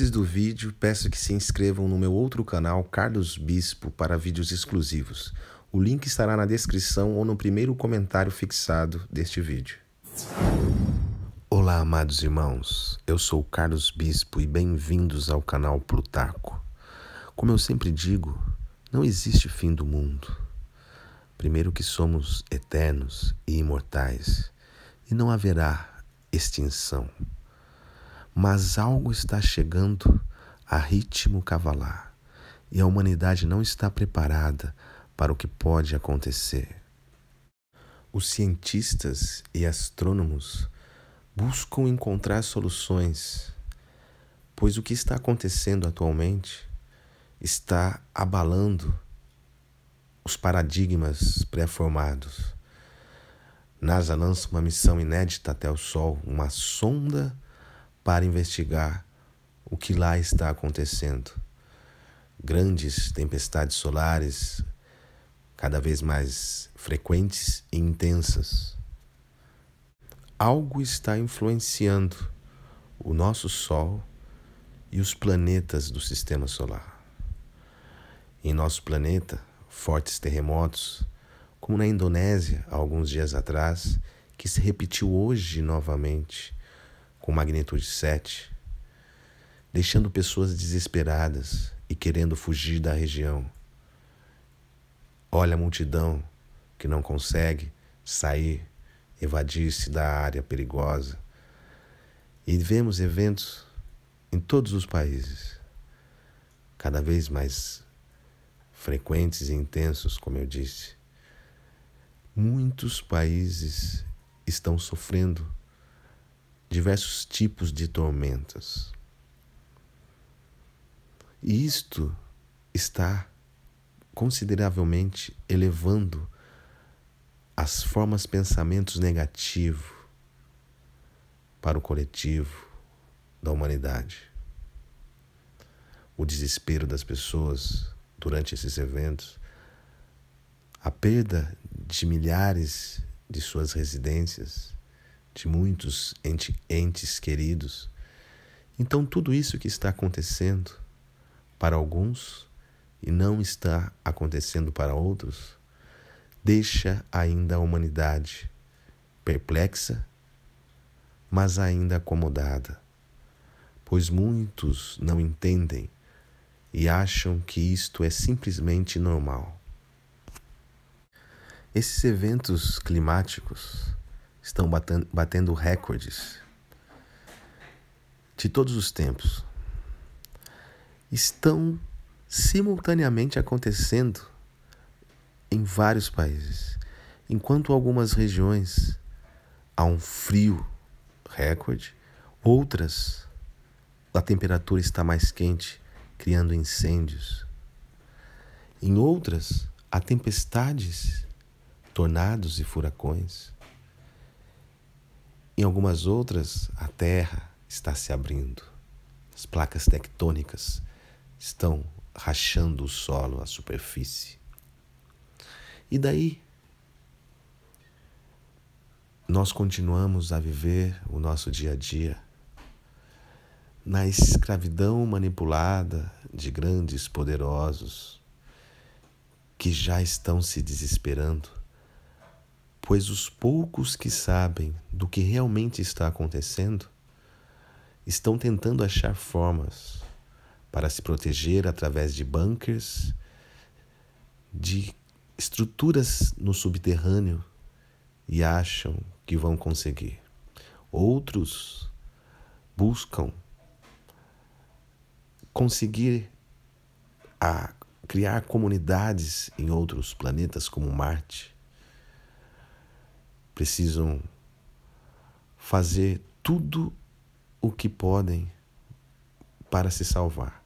Antes do vídeo, peço que se inscrevam no meu outro canal, Carlos Bispo, para vídeos exclusivos. O link estará na descrição ou no primeiro comentário fixado deste vídeo. Olá, amados irmãos. Eu sou Carlos Bispo e bem-vindos ao canal Plutarco. Como eu sempre digo, não existe fim do mundo. Primeiro que somos eternos e imortais, e não haverá extinção. Mas algo está chegando a ritmo cavalar e a humanidade não está preparada para o que pode acontecer. Os cientistas e astrônomos buscam encontrar soluções, pois o que está acontecendo atualmente está abalando os paradigmas pré-formados. NASA lança uma missão inédita até o Sol, uma sonda para investigar o que lá está acontecendo. Grandes tempestades solares, cada vez mais frequentes e intensas. Algo está influenciando o nosso Sol e os planetas do sistema solar. Em nosso planeta, fortes terremotos, como na Indonésia há alguns dias atrás, que se repetiu hoje novamente com magnitude 7, deixando pessoas desesperadas e querendo fugir da região. Olha a multidão que não consegue sair, evadir-se da área perigosa. E vemos eventos em todos os países, cada vez mais frequentes e intensos, como eu disse. Muitos países estão sofrendo diversos tipos de tormentas. E isto está consideravelmente elevando as formas pensamentos negativo para o coletivo da humanidade. O desespero das pessoas durante esses eventos, a perda de milhares de suas residências de muitos ente, entes queridos. Então, tudo isso que está acontecendo para alguns e não está acontecendo para outros deixa ainda a humanidade perplexa, mas ainda acomodada, pois muitos não entendem e acham que isto é simplesmente normal. Esses eventos climáticos estão batendo, batendo recordes de todos os tempos. Estão simultaneamente acontecendo em vários países, enquanto algumas regiões há um frio recorde, outras a temperatura está mais quente, criando incêndios. Em outras, há tempestades, tornados e furacões. Em algumas outras, a Terra está se abrindo. As placas tectônicas estão rachando o solo, a superfície. E daí? Nós continuamos a viver o nosso dia a dia na escravidão manipulada de grandes poderosos que já estão se desesperando pois os poucos que sabem do que realmente está acontecendo estão tentando achar formas para se proteger através de bunkers, de estruturas no subterrâneo e acham que vão conseguir. Outros buscam conseguir a ah, criar comunidades em outros planetas como Marte precisam fazer tudo o que podem para se salvar,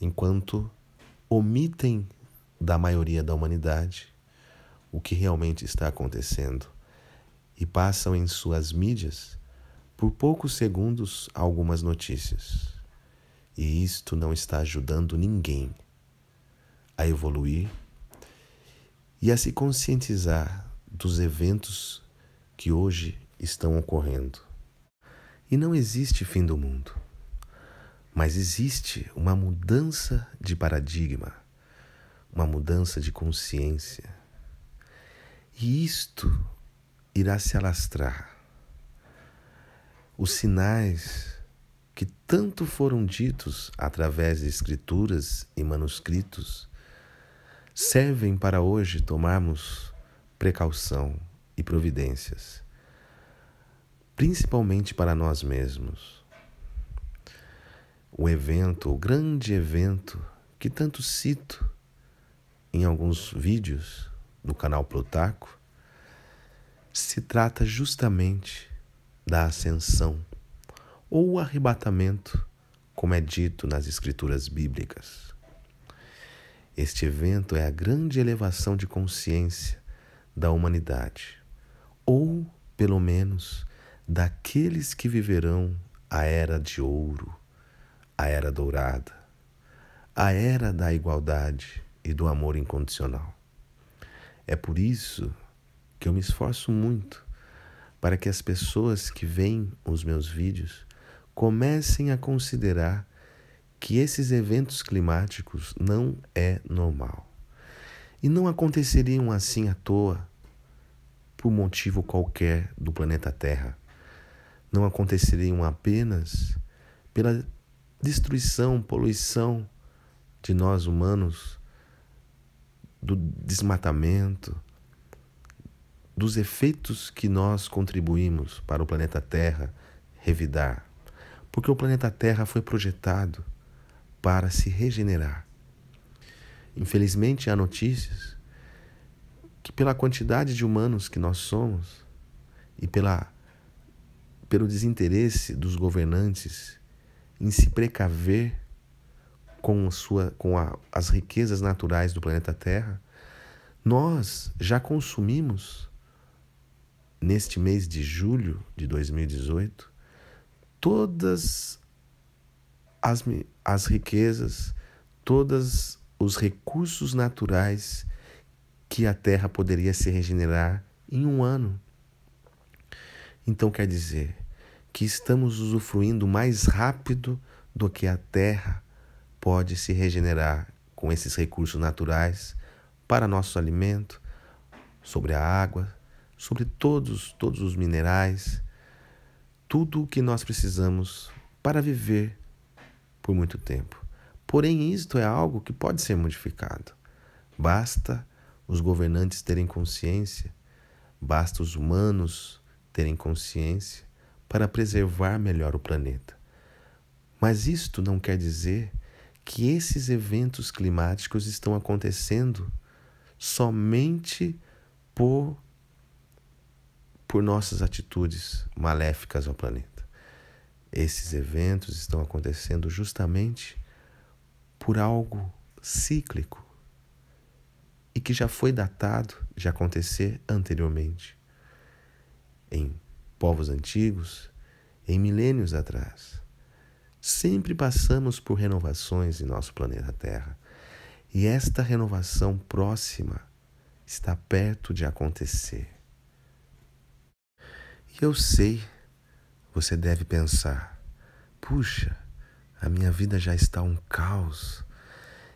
enquanto omitem da maioria da humanidade o que realmente está acontecendo e passam em suas mídias por poucos segundos algumas notícias. E isto não está ajudando ninguém a evoluir e a se conscientizar dos eventos que hoje estão ocorrendo. E não existe fim do mundo, mas existe uma mudança de paradigma, uma mudança de consciência. E isto irá se alastrar. Os sinais que tanto foram ditos através de escrituras e manuscritos servem para hoje tomarmos precaução e providências, principalmente para nós mesmos. O evento, o grande evento que tanto cito em alguns vídeos do canal Plutarco, se trata justamente da ascensão ou arrebatamento, como é dito nas escrituras bíblicas. Este evento é a grande elevação de consciência da humanidade ou pelo menos daqueles que viverão a era de ouro, a era dourada, a era da igualdade e do amor incondicional. É por isso que eu me esforço muito para que as pessoas que veem os meus vídeos comecem a considerar que esses eventos climáticos não é normal. E não aconteceriam assim à toa por motivo qualquer do planeta Terra, não aconteceriam apenas pela destruição, poluição de nós humanos, do desmatamento, dos efeitos que nós contribuímos para o planeta Terra revidar. Porque o planeta Terra foi projetado para se regenerar. Infelizmente, há notícias que pela quantidade de humanos que nós somos e pela, pelo desinteresse dos governantes em se precaver com, sua, com a, as riquezas naturais do planeta Terra, nós já consumimos, neste mês de julho de 2018, todas as, as riquezas, todos os recursos naturais que a Terra poderia se regenerar em um ano. Então quer dizer que estamos usufruindo mais rápido do que a Terra pode se regenerar com esses recursos naturais para nosso alimento, sobre a água, sobre todos, todos os minerais, tudo o que nós precisamos para viver por muito tempo. Porém, isto é algo que pode ser modificado. Basta os governantes terem consciência, basta os humanos terem consciência para preservar melhor o planeta. Mas isto não quer dizer que esses eventos climáticos estão acontecendo somente por por nossas atitudes maléficas ao planeta. Esses eventos estão acontecendo justamente por algo cíclico e que já foi datado de acontecer anteriormente, em povos antigos, em milênios atrás. Sempre passamos por renovações em nosso planeta Terra, e esta renovação próxima está perto de acontecer. E eu sei, você deve pensar: puxa, a minha vida já está um caos,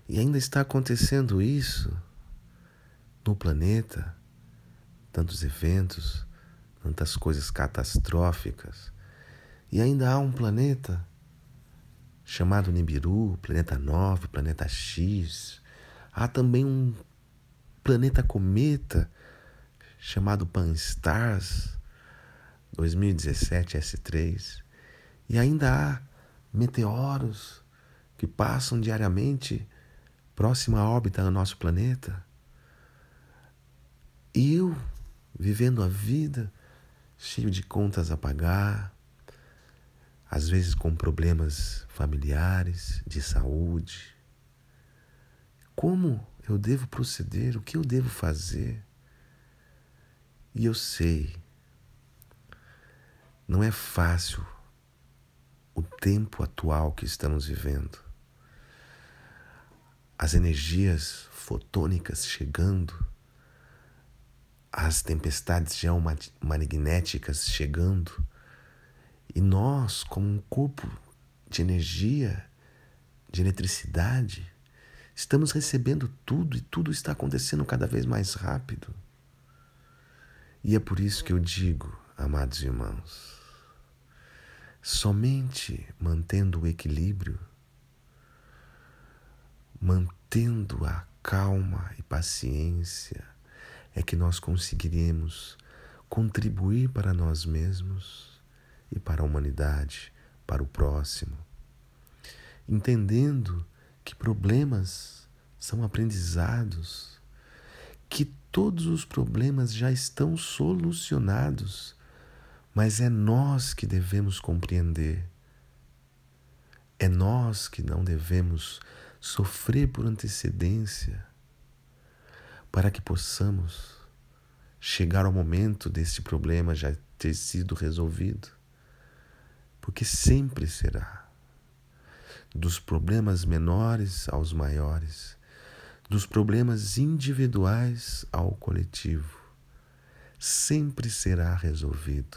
e ainda está acontecendo isso no planeta, tantos eventos, tantas coisas catastróficas, e ainda há um planeta chamado Nibiru, planeta 9, planeta X. Há também um planeta cometa chamado Pan-STARRS 2017 S3. E ainda há meteoros que passam diariamente próxima órbita do nosso planeta. E eu, vivendo a vida, cheio de contas a pagar, às vezes com problemas familiares, de saúde. Como eu devo proceder? O que eu devo fazer? E eu sei, não é fácil o tempo atual que estamos vivendo. As energias fotônicas chegando as tempestades geomagnéticas chegando, e nós, como um corpo de energia, de eletricidade, estamos recebendo tudo e tudo está acontecendo cada vez mais rápido. E é por isso que eu digo, amados irmãos, somente mantendo o equilíbrio, mantendo a calma e paciência, é que nós conseguiremos contribuir para nós mesmos e para a humanidade, para o próximo, entendendo que problemas são aprendizados, que todos os problemas já estão solucionados, mas é nós que devemos compreender. É nós que não devemos sofrer por antecedência para que possamos chegar ao momento desse problema já ter sido resolvido. Porque sempre será. Dos problemas menores aos maiores, dos problemas individuais ao coletivo, sempre será resolvido.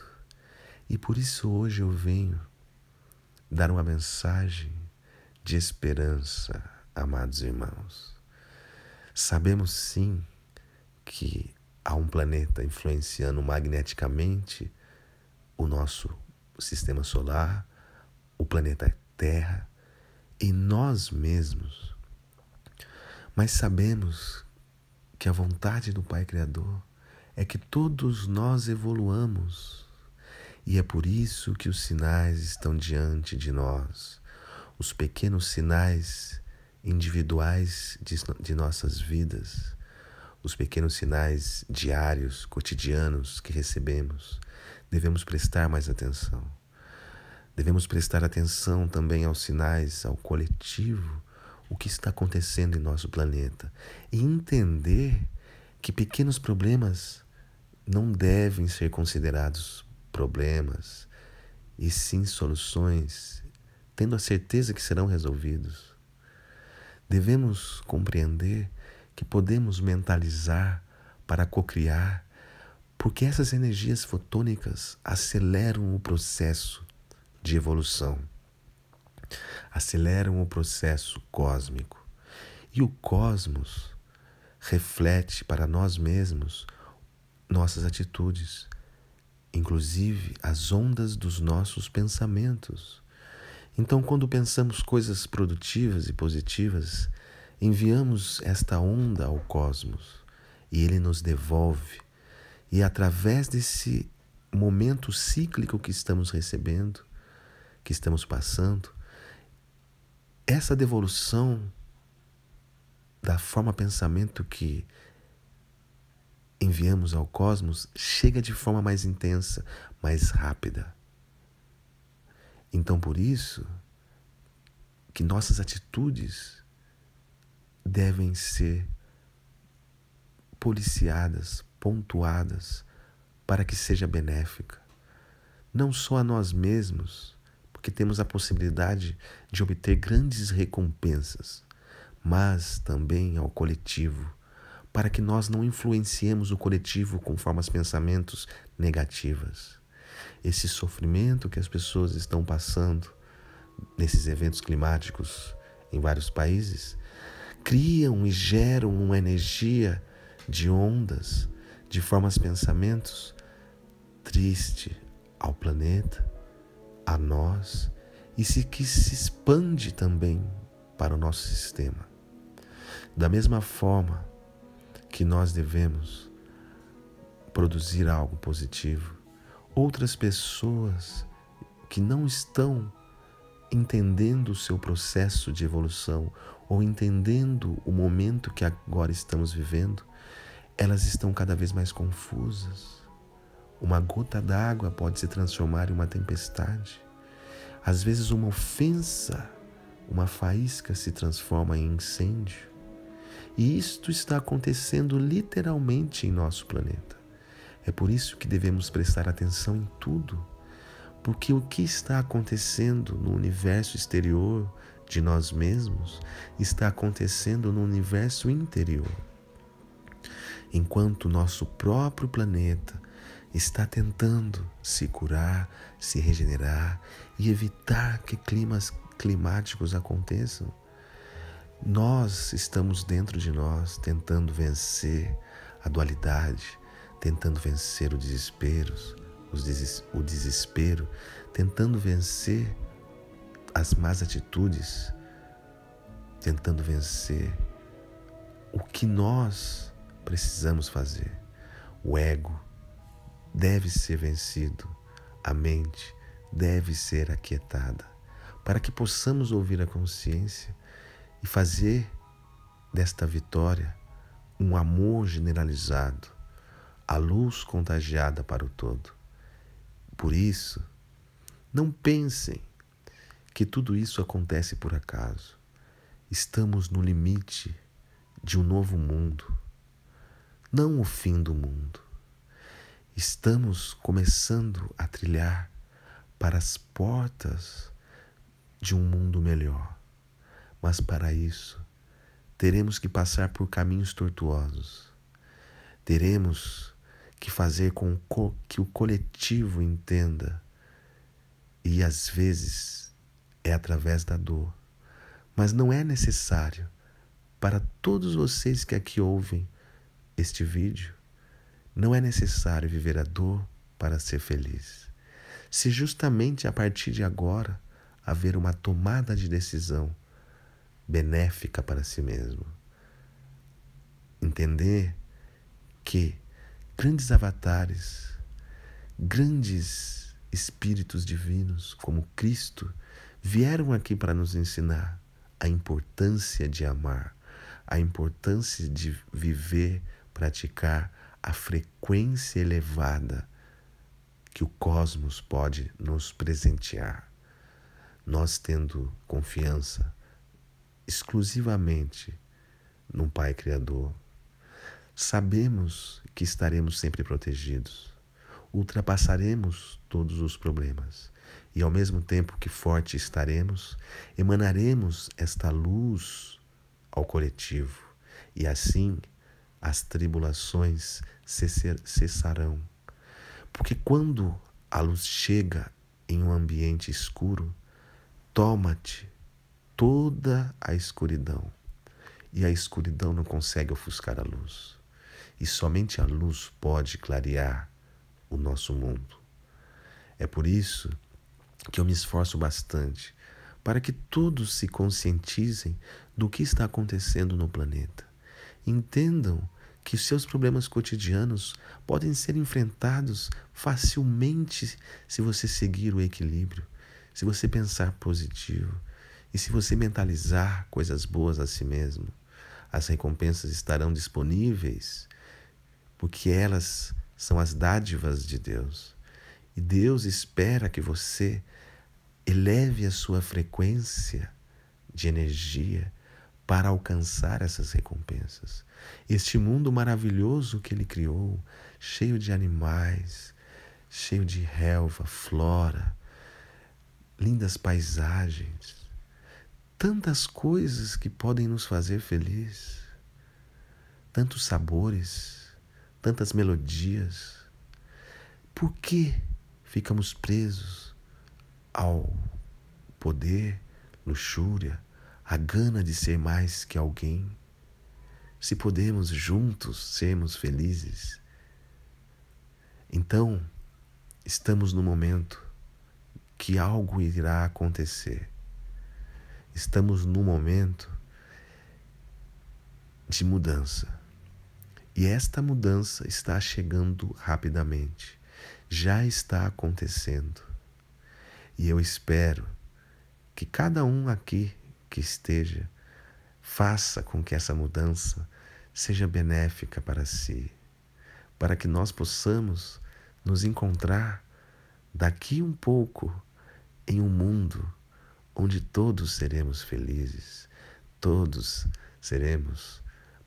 E por isso hoje eu venho dar uma mensagem de esperança, amados irmãos. Sabemos sim que há um planeta influenciando magneticamente o nosso sistema solar, o planeta Terra e nós mesmos. Mas sabemos que a vontade do Pai Criador é que todos nós evoluamos. E é por isso que os sinais estão diante de nós. Os pequenos sinais individuais de, de nossas vidas, os pequenos sinais diários, cotidianos que recebemos, devemos prestar mais atenção. Devemos prestar atenção também aos sinais, ao coletivo, o que está acontecendo em nosso planeta e entender que pequenos problemas não devem ser considerados problemas e sim soluções, tendo a certeza que serão resolvidos. Devemos compreender que podemos mentalizar para cocriar, porque essas energias fotônicas aceleram o processo de evolução, aceleram o processo cósmico. E o cosmos reflete para nós mesmos nossas atitudes, inclusive as ondas dos nossos pensamentos. Então, quando pensamos coisas produtivas e positivas, enviamos esta onda ao cosmos e ele nos devolve. E através desse momento cíclico que estamos recebendo, que estamos passando, essa devolução da forma pensamento que enviamos ao cosmos chega de forma mais intensa, mais rápida. Então, por isso, que nossas atitudes devem ser policiadas, pontuadas, para que seja benéfica. Não só a nós mesmos, porque temos a possibilidade de obter grandes recompensas, mas também ao coletivo, para que nós não influenciemos o coletivo com formas pensamentos negativas esse sofrimento que as pessoas estão passando nesses eventos climáticos em vários países, criam e geram uma energia de ondas, de formas pensamentos triste ao planeta, a nós e se que se expande também para o nosso sistema. Da mesma forma que nós devemos produzir algo positivo, outras pessoas que não estão entendendo o seu processo de evolução ou entendendo o momento que agora estamos vivendo, elas estão cada vez mais confusas. Uma gota d'água pode se transformar em uma tempestade. Às vezes, uma ofensa, uma faísca se transforma em incêndio. E isto está acontecendo literalmente em nosso planeta. É por isso que devemos prestar atenção em tudo, porque o que está acontecendo no universo exterior de nós mesmos está acontecendo no universo interior. Enquanto nosso próprio planeta está tentando se curar, se regenerar e evitar que climas climáticos aconteçam, nós estamos dentro de nós tentando vencer a dualidade, tentando vencer o desespero, o desespero, tentando vencer as más atitudes, tentando vencer o que nós precisamos fazer. O ego deve ser vencido, a mente deve ser aquietada, para que possamos ouvir a consciência e fazer desta vitória um amor generalizado, a luz contagiada para o todo. Por isso, não pensem que tudo isso acontece por acaso. Estamos no limite de um novo mundo, não o fim do mundo. Estamos começando a trilhar para as portas de um mundo melhor. Mas para isso, teremos que passar por caminhos tortuosos. Teremos que fazer com que o coletivo entenda. E às vezes é através da dor. Mas não é necessário para todos vocês que aqui ouvem este vídeo, não é necessário viver a dor para ser feliz. Se justamente a partir de agora haver uma tomada de decisão benéfica para si mesmo, entender que grandes avatares, grandes espíritos divinos como Cristo vieram aqui para nos ensinar a importância de amar, a importância de viver, praticar a frequência elevada que o cosmos pode nos presentear. Nós tendo confiança exclusivamente no Pai Criador, sabemos que estaremos sempre protegidos. Ultrapassaremos todos os problemas e, ao mesmo tempo que forte estaremos, emanaremos esta luz ao coletivo e, assim, as tribulações cessarão. Porque quando a luz chega em um ambiente escuro, toma-te toda a escuridão e a escuridão não consegue ofuscar a luz e somente a luz pode clarear o nosso mundo. É por isso que eu me esforço bastante para que todos se conscientizem do que está acontecendo no planeta. Entendam que seus problemas cotidianos podem ser enfrentados facilmente se você seguir o equilíbrio, se você pensar positivo e se você mentalizar coisas boas a si mesmo. As recompensas estarão disponíveis porque elas são as dádivas de Deus. E Deus espera que você eleve a sua frequência de energia para alcançar essas recompensas. Este mundo maravilhoso que ele criou, cheio de animais, cheio de relva, flora, lindas paisagens, tantas coisas que podem nos fazer feliz, tantos sabores tantas melodias? Por que ficamos presos ao poder, luxúria, a gana de ser mais que alguém? Se podemos juntos sermos felizes, então estamos no momento que algo irá acontecer. Estamos no momento de mudança. E esta mudança está chegando rapidamente, já está acontecendo. E eu espero que cada um aqui que esteja faça com que essa mudança seja benéfica para si, para que nós possamos nos encontrar daqui um pouco em um mundo onde todos seremos felizes, todos seremos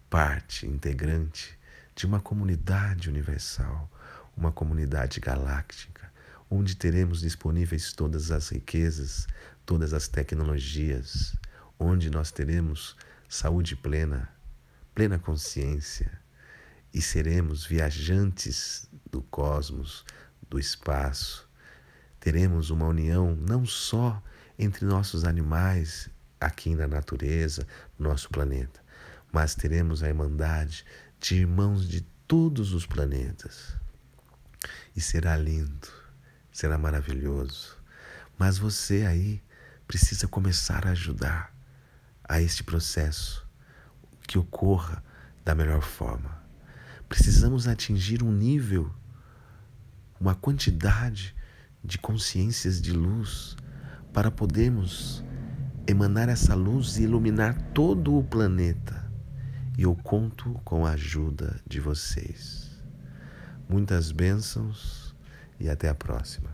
parte integrante de uma comunidade universal, uma comunidade galáctica, onde teremos disponíveis todas as riquezas, todas as tecnologias, onde nós teremos saúde plena, plena consciência e seremos viajantes do cosmos, do espaço. Teremos uma união não só entre nossos animais aqui na natureza, nosso planeta, mas teremos a irmandade de irmãos de todos os planetas. E será lindo, será maravilhoso. Mas você aí precisa começar a ajudar a este processo que ocorra da melhor forma. Precisamos atingir um nível, uma quantidade de consciências de luz para podermos emanar essa luz e iluminar todo o planeta e eu conto com a ajuda de vocês. Muitas bênçãos e até a próxima.